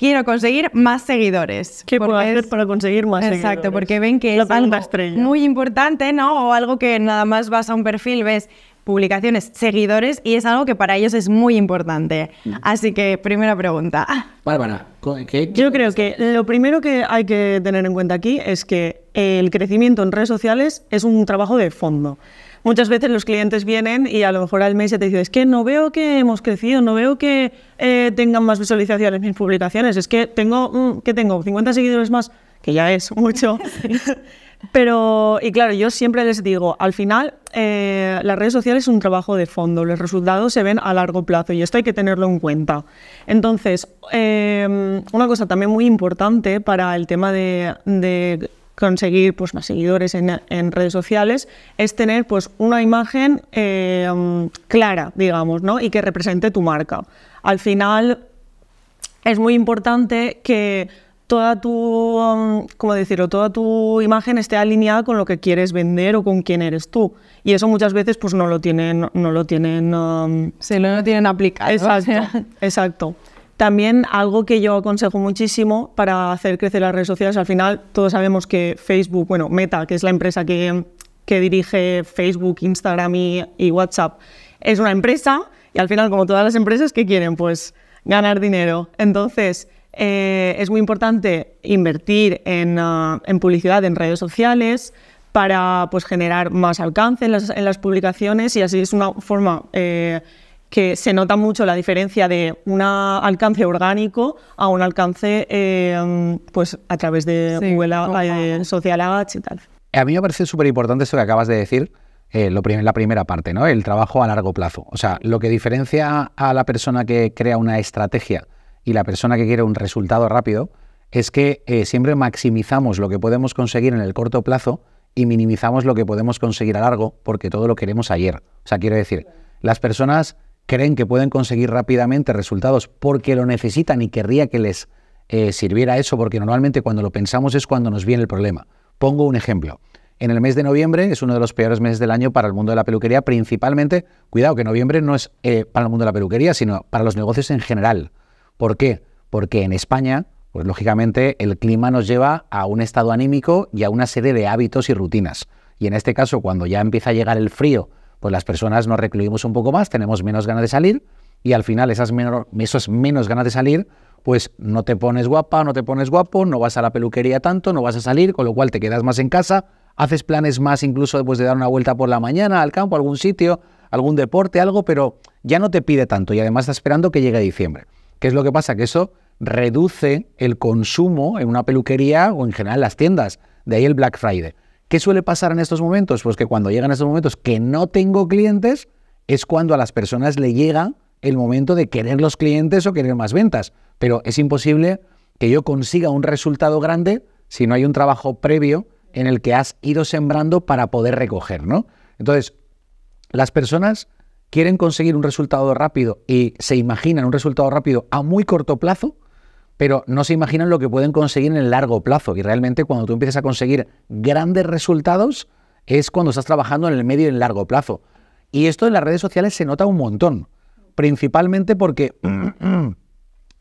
quiero conseguir más seguidores. ¿Qué puedo hacer para conseguir más seguidores? Exacto, porque ven que es algo muy importante, ¿no? O algo que nada más vas a un perfil, ves publicaciones, seguidores, y es algo que para ellos es muy importante. Mm. Así que, primera pregunta. Bárbara, ¿qué? Yo creo que lo primero que hay que tener en cuenta aquí es que el crecimiento en redes sociales es un trabajo de fondo muchas veces los clientes vienen y a lo mejor al mes ya te dicen, es que no veo que hemos crecido, no veo que eh, tengan más visualizaciones mis publicaciones, es que tengo, mm, tengo? 50 seguidores más, que ya es mucho. Pero, y claro, yo siempre les digo, al final eh, las redes sociales es un trabajo de fondo, los resultados se ven a largo plazo y esto hay que tenerlo en cuenta. Entonces, em, una cosa también muy importante para el tema de conseguir pues, más seguidores en, redes sociales, es tener pues, una imagen eh, clara, digamos, ¿no? y que represente tu marca. Al final, es muy importante que toda tu, Toda tu imagen esté alineada con lo que quieres vender o con quién eres tú. Y eso muchas veces pues no lo tienen, no lo tienen... Um, no tienen aplicado. Exacto, exacto. También algo que yo aconsejo muchísimo para hacer crecer las redes sociales, al final todos sabemos que Facebook, bueno, Meta, que es la empresa que, dirige Facebook, Instagram y, WhatsApp, es una empresa y al final, como todas las empresas, ¿qué quieren? Pues ganar dinero. Entonces, eh, es muy importante invertir ah, en, publicidad en redes sociales para pues, generar más alcance en las, publicaciones y así es una forma eh, que se nota mucho la diferencia de un alcance orgánico a un alcance eh, pues a través de Google eh, Social Ads y tal. A mí me parece súper importante eso que acabas de decir, eh, lo la primera parte, ¿no? El trabajo a largo plazo. O sea, lo que diferencia a la persona que crea una estrategia y la persona que quiere un resultado rápido es que siempre maximizamos lo que podemos conseguir en el corto plazo y minimizamos lo que podemos conseguir a largo porque todo lo queremos ayer. O sea, quiero decir, las personas creen que pueden conseguir rápidamente resultados porque lo necesitan y querría que les eh, sirviera eso, porque normalmente cuando lo pensamos es cuando nos viene el problema. Pongo un ejemplo. En el mes de noviembre es uno de los peores meses del año para el mundo de la peluquería, principalmente, cuidado que noviembre no es eh, para el mundo de la peluquería, sino para los negocios en general. ¿Por qué? Porque en España, pues lógicamente, el clima nos lleva a un estado anímico y a una serie de hábitos y rutinas. Y en este caso, cuando ya empieza a llegar el frío pues las personas nos recluimos un poco más, tenemos menos ganas de salir y al final esas menos ganas de salir, pues no te pones guapa, no te pones guapo, no vas a la peluquería tanto, no vas a salir, con lo cual te quedas más en casa, haces planes más incluso después de dar una vuelta por la mañana al campo, algún sitio, algún deporte, algo, pero ya no te pide tanto y además estás esperando que llegue diciembre. ¿Qué es lo que pasa? Que eso reduce el consumo en una peluquería o en general en las tiendas, de ahí el Black Friday. ¿Qué suele pasar en estos momentos? Pues que cuando llegan estos momentos que no tengo clientes, es cuando a las personas le llega el momento de querer los clientes o querer más ventas. Pero es imposible que yo consiga un resultado grande si no hay un trabajo previo en el que has ido sembrando para poder recoger, ¿no? Entonces, las personas quieren conseguir un resultado rápido y se imaginan un resultado rápido a muy corto plazo pero no se imaginan lo que pueden conseguir en el largo plazo. Y realmente cuando tú empiezas a conseguir grandes resultados es cuando estás trabajando en el medio y en el largo plazo. Y esto en las redes sociales se nota un montón, principalmente porque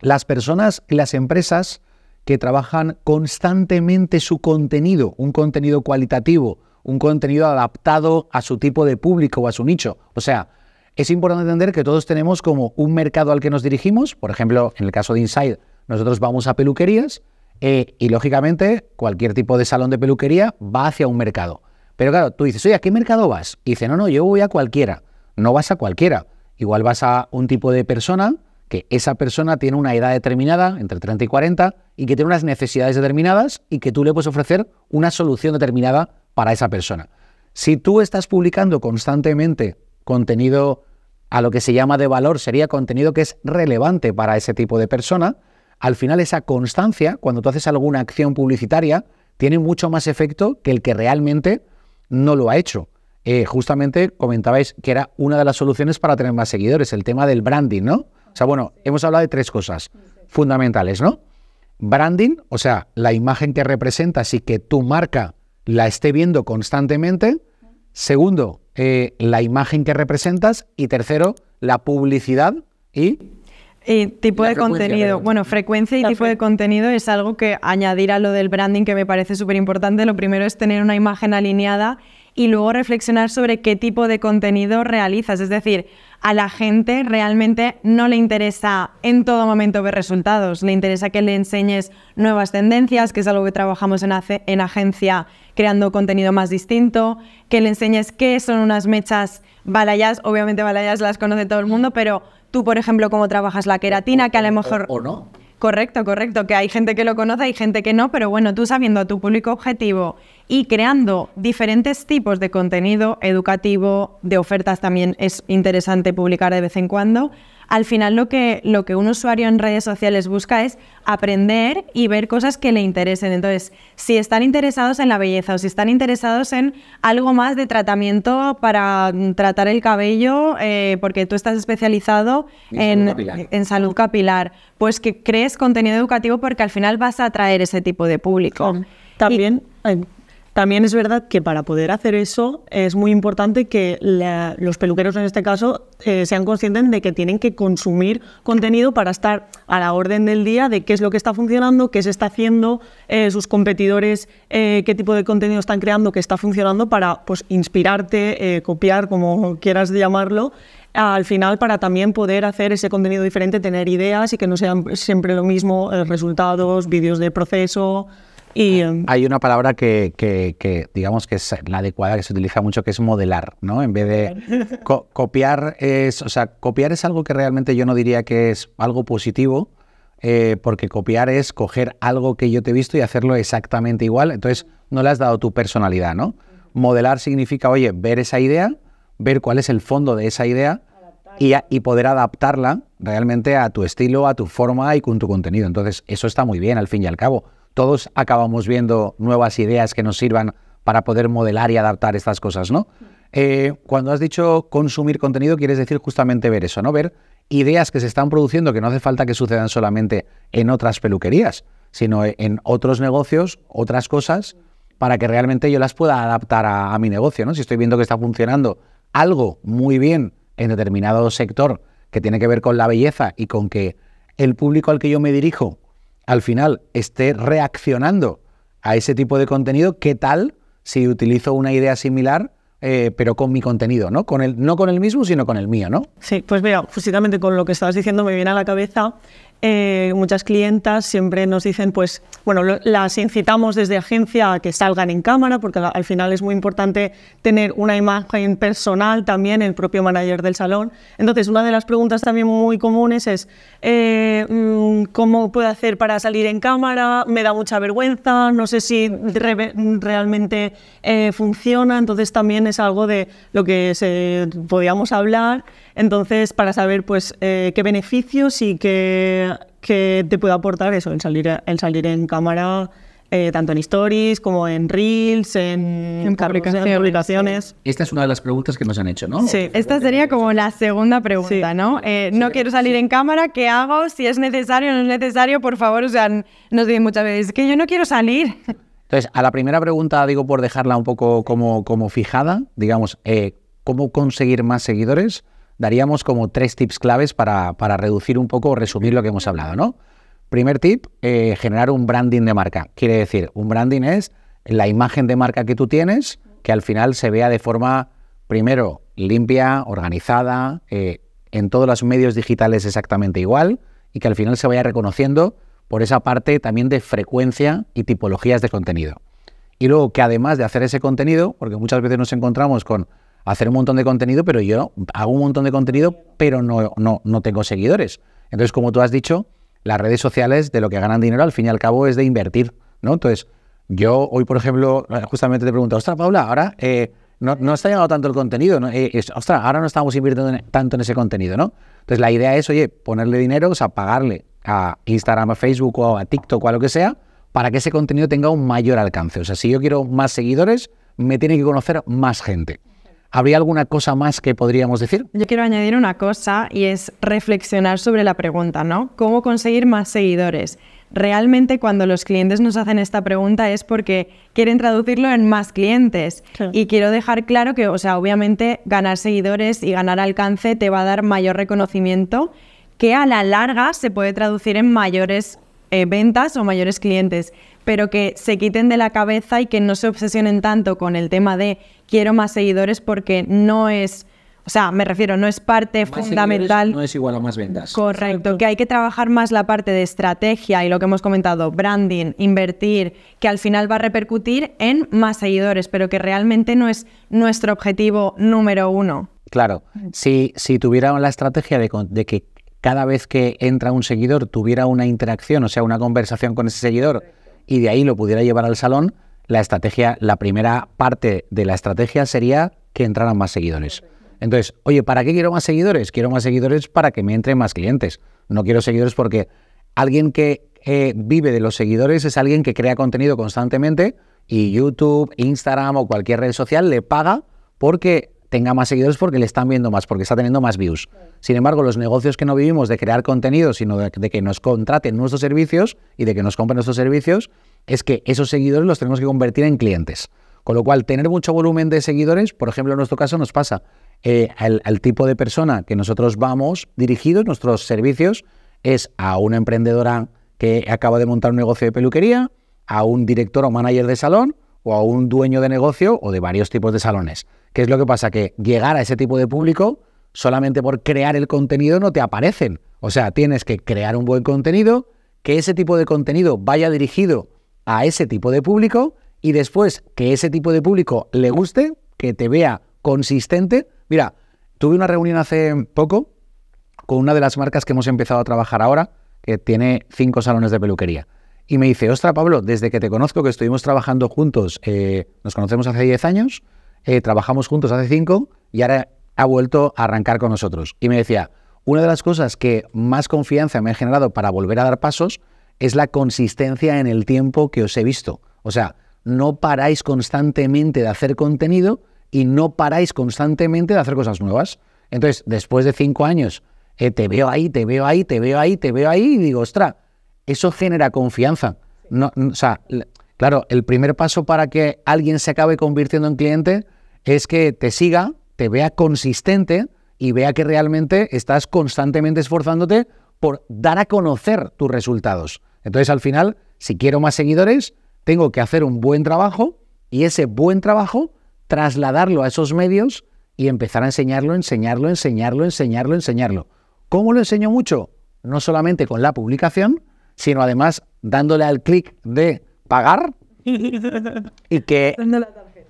las personas y las empresas que trabajan constantemente su contenido, un contenido cualitativo, un contenido adaptado a su tipo de público o a su nicho. O sea, es importante entender que todos tenemos como un mercado al que nos dirigimos, por ejemplo, en el caso de Inside, nosotros vamos a peluquerías eh, y, lógicamente, cualquier tipo de salón de peluquería va hacia un mercado. Pero claro, tú dices, oye, ¿a qué mercado vas? Y dice, no, no, yo voy a cualquiera. No vas a cualquiera. Igual vas a un tipo de persona que esa persona tiene una edad determinada, entre 30 y 40, y que tiene unas necesidades determinadas y que tú le puedes ofrecer una solución determinada para esa persona. Si tú estás publicando constantemente contenido a lo que se llama de valor, sería contenido que es relevante para ese tipo de persona, al final esa constancia, cuando tú haces alguna acción publicitaria, tiene mucho más efecto que el que realmente no lo ha hecho. Eh, justamente comentabais que era una de las soluciones para tener más seguidores, el tema del branding, ¿no? O sea, bueno, hemos hablado de tres cosas fundamentales, ¿no? Branding, o sea, la imagen que representas y que tu marca la esté viendo constantemente. Segundo, eh, la imagen que representas. Y tercero, la publicidad y y tipo de contenido, bueno, frecuencia y tipo de contenido es algo que añadir a lo del branding que me parece súper importante. Lo primero es tener una imagen alineada y luego reflexionar sobre qué tipo de contenido realizas. Es decir, a la gente realmente no le interesa en todo momento ver resultados, le interesa que le enseñes nuevas tendencias, que es algo que trabajamos en, en agencia creando contenido más distinto, que le enseñes qué son unas mechas balayas, obviamente balayas las conoce todo el mundo, pero Tú, por ejemplo, cómo trabajas la queratina, que a lo mejor... o, no. Correcto, correcto, que hay gente que lo conoce, hay gente que no, pero bueno, tú sabiendo a tu público objetivo y creando diferentes tipos de contenido educativo, de ofertas también es interesante publicar de vez en cuando, al final lo que, lo que un usuario en redes sociales busca es aprender y ver cosas que le interesen. Entonces, si están interesados en la belleza o si están interesados en algo más de tratamiento para mm, tratar el cabello, eh, porque tú estás especializado en, salud capilar. pues que crees contenido educativo porque al final vas a atraer ese tipo de público. También... También es verdad que para poder hacer eso es muy importante que los peluqueros en este caso eh, sean conscientes de que tienen que consumir contenido para estar a la orden del día de qué es lo que está funcionando, qué se está haciendo, eh, sus competidores, eh, qué tipo de contenido están creando, qué está funcionando para pues, inspirarte, copiar, como quieras llamarlo, al final para también poder hacer ese contenido diferente, tener ideas y que no sean siempre lo mismo, resultados, vídeos de proceso. Em, hay una palabra que, digamos que es la adecuada, que se utiliza mucho, que es modelar, ¿no? En vez de copiar, es, o sea, copiar es algo que realmente yo no diría que es algo positivo, eh, porque copiar es coger algo que yo te he visto y hacerlo exactamente igual, entonces no le has dado tu personalidad, ¿no? Modelar significa, oye, ver esa idea, ver cuál es el fondo de esa idea y, poder adaptarla realmente a tu estilo, a tu forma y con tu contenido. Entonces, eso está muy bien al fin y al cabo todos acabamos viendo nuevas ideas que nos sirvan para poder modelar y adaptar estas cosas, ¿no? Eh, cuando has dicho consumir contenido, quieres decir justamente ver eso, ¿no? Ver ideas que se están produciendo que no hace falta que sucedan solamente en otras peluquerías, sino en otros negocios, otras cosas, para que realmente yo las pueda adaptar a, mi negocio, ¿no? Si estoy viendo que está funcionando algo muy bien en determinado sector que tiene que ver con la belleza y con que el público al que yo me dirijo al final esté reaccionando a ese tipo de contenido, ¿qué tal si utilizo una idea similar? Eh, pero con mi contenido, ¿no? Con el, no con el mismo, sino con el mío, ¿no? Sí, pues mira, físicamente con lo que estabas diciendo me viene a la cabeza eh, muchas clientas siempre nos dicen, pues, bueno, las incitamos desde agencia a que salgan en cámara, porque al final es muy importante tener una imagen personal también, el propio manager del salón. Entonces, una de las preguntas también muy comunes es, eh, mm, ¿cómo puedo hacer para salir en cámara? Me da mucha vergüenza, no sé si realmente eh, funciona, entonces también es algo de lo que se, podíamos hablar. Entonces, para saber pues, eh, qué beneficios y qué, que te puede aportar eso, el salir, el salir en cámara, eh, tanto en stories como en reels, en, publicaciones. Esta es una de las preguntas que nos han hecho, ¿no? Sí, esta sería como la segunda pregunta, ¿no? Eh, no quiero salir en cámara, ¿qué hago? Si es necesario, o no es necesario, por favor, o sea, nos dicen muchas veces que yo no quiero salir. Entonces, a la primera pregunta, digo, por dejarla un poco como, como fijada, digamos, ¿cómo conseguir más seguidores? daríamos como tres tips claves para, reducir un poco o resumir lo que hemos hablado, ¿no? Primer tip, eh, generar un branding de marca. Quiere decir, un branding es la imagen de marca que tú tienes, que al final se vea de forma, primero, limpia, organizada, eh, en todos los medios digitales exactamente igual, y que al final se vaya reconociendo por esa parte también de frecuencia y tipologías de contenido. Y luego que además de hacer ese contenido, porque muchas veces nos encontramos con hacer un montón de contenido, pero yo hago un montón de contenido, pero no, no, tengo seguidores. Entonces, como tú has dicho, las redes sociales de lo que ganan dinero al fin y al cabo es de invertir, ¿no? Entonces, yo hoy, por ejemplo, justamente te pregunto, ostras, Paula, ahora eh, no, está llegando tanto el contenido, ¿no? Eh, ostras, ahora no estamos invirtiendo tanto en ese contenido, ¿no? Entonces, la idea es, oye, ponerle dinero, o sea, pagarle a Instagram, a Facebook o a TikTok o a lo que sea, para que ese contenido tenga un mayor alcance. O sea, si yo quiero más seguidores, me tiene que conocer más gente. ¿Habría alguna cosa más que podríamos decir? Yo quiero añadir una cosa y es reflexionar sobre la pregunta, ¿no? ¿Cómo conseguir más seguidores? Realmente cuando los clientes nos hacen esta pregunta es porque quieren traducirlo en más clientes. Y quiero dejar claro que, o sea, obviamente ganar seguidores y ganar alcance te va a dar mayor reconocimiento que a la larga se puede traducir en mayores eh, ventas o mayores clientes, pero que se quiten de la cabeza y que no se obsesionen tanto con el tema de quiero más seguidores porque no es, o sea, me refiero, no es parte fundamental. No es igual a más ventas. Correcto, que hay que trabajar más la parte de estrategia y lo que hemos comentado, branding, invertir, que al final va a repercutir en más seguidores, pero que realmente no es nuestro objetivo número uno. Claro, si, si la estrategia de, de que cada vez que entra un seguidor tuviera una interacción, o sea, una conversación con ese seguidor y de ahí lo pudiera llevar al salón, la estrategia, la primera parte de la estrategia sería que entraran más seguidores. Entonces, oye, ¿para qué quiero más seguidores? Quiero más seguidores para que me entren más clientes. No quiero seguidores porque alguien que eh, vive de los seguidores es alguien que crea contenido constantemente y YouTube, Instagram o cualquier red social le paga porque tenga más seguidores porque le están viendo más, porque está teniendo más views. Sin embargo, los negocios que no vivimos de crear contenido, sino de, que nos contraten nuestros servicios y de que nos compren nuestros servicios, es que esos seguidores los tenemos que convertir en clientes. Con lo cual, tener mucho volumen de seguidores, por ejemplo, en nuestro caso nos pasa eh, al, al, tipo de persona que nosotros vamos dirigidos, nuestros servicios, es a una emprendedora que acaba de montar un negocio de peluquería, a un director o manager de salón, o a un dueño de negocio o de varios tipos de salones. ¿Qué es lo que pasa? Que llegar a ese tipo de público solamente por crear el contenido no te aparecen. O sea, tienes que crear un buen contenido, que ese tipo de contenido vaya dirigido a ese tipo de público y después que ese tipo de público le guste, que te vea consistente. Mira, tuve una reunión hace poco con una de las marcas que hemos empezado a trabajar ahora, que tiene cinco salones de peluquería. Y me dice, ostra Pablo, desde que te conozco, que estuvimos trabajando juntos, eh, nos conocemos hace 10 años, eh, trabajamos juntos hace cinco y ahora ha vuelto a arrancar con nosotros. Y me decía, una de las cosas que más confianza me ha generado para volver a dar pasos es la consistencia en el tiempo que os he visto. O sea, no paráis constantemente de hacer contenido y no paráis constantemente de hacer cosas nuevas. Entonces, después de cinco años, eh, te veo ahí, te veo ahí, te veo ahí, te veo ahí, y digo, ostra, eso genera confianza. o sea, claro, el primer paso para que alguien se acabe convirtiendo en cliente es que te siga, te vea consistente y vea que realmente estás constantemente esforzándote por dar a conocer tus resultados. Entonces al final, si quiero más seguidores, tengo que hacer un buen trabajo y ese buen trabajo trasladarlo a esos medios y empezar a enseñarlo, enseñarlo, enseñarlo, enseñarlo, enseñarlo. ¿Cómo lo enseño mucho? No solamente con la publicación, sino además dándole al clic de pagar y que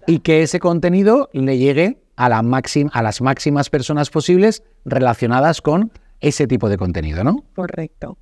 y que ese contenido le llegue a, la a las máximas personas posibles relacionadas con ese tipo de contenido, ¿no? Correcto.